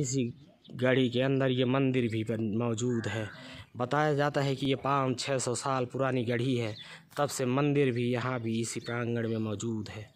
इसी गढ़ी के अंदर ये मंदिर भी मौजूद है बताया जाता है कि ये पाँच छः सौ साल पुरानी गढ़ी है तब से मंदिर भी यहाँ भी इसी प्रांगण में मौजूद है